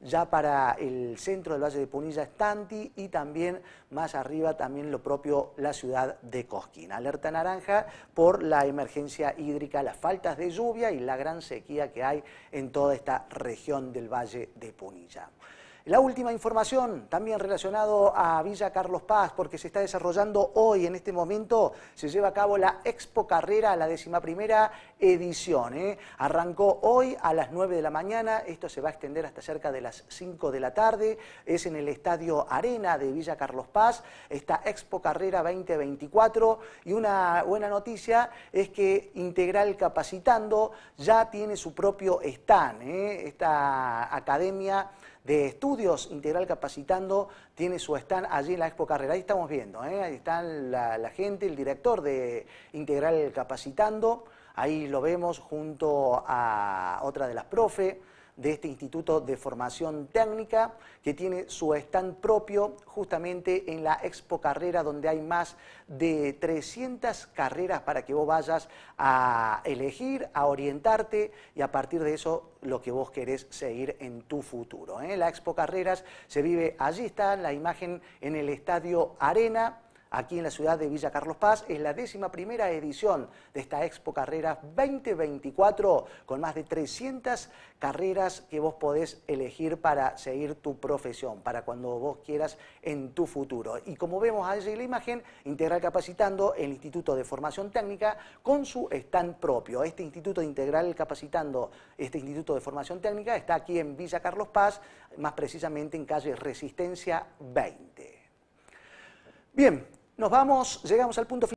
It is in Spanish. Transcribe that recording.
ya para el centro del Valle de Punilla Estanti y también más arriba también lo propio la ciudad de Cosquín. Alerta naranja por la emergencia hídrica, las faltas de lluvia y la gran sequía que hay en toda esta región del Valle de Punilla. La última información, también relacionado a Villa Carlos Paz, porque se está desarrollando hoy, en este momento, se lleva a cabo la Expo Carrera, la primera edición. ¿eh? Arrancó hoy a las 9 de la mañana, esto se va a extender hasta cerca de las 5 de la tarde, es en el Estadio Arena de Villa Carlos Paz, esta Expo Carrera 2024, y una buena noticia es que Integral Capacitando ya tiene su propio stand, ¿eh? esta academia de estudios, Integral Capacitando tiene su stand allí en la Expo Carrera. Ahí estamos viendo, ¿eh? ahí está la, la gente, el director de Integral Capacitando, ahí lo vemos junto a otra de las profe de este Instituto de Formación Técnica, que tiene su stand propio justamente en la Expo Carrera, donde hay más de 300 carreras para que vos vayas a elegir, a orientarte y a partir de eso lo que vos querés seguir en tu futuro. ¿eh? La Expo Carreras se vive allí, está la imagen en el Estadio Arena aquí en la ciudad de Villa Carlos Paz. Es la décima primera edición de esta Expo Carreras 2024 con más de 300 carreras que vos podés elegir para seguir tu profesión, para cuando vos quieras en tu futuro. Y como vemos allí en la imagen, Integral Capacitando, el Instituto de Formación Técnica, con su stand propio. Este Instituto de Integral Capacitando, este Instituto de Formación Técnica, está aquí en Villa Carlos Paz, más precisamente en calle Resistencia 20. Bien, nos vamos, llegamos al punto final.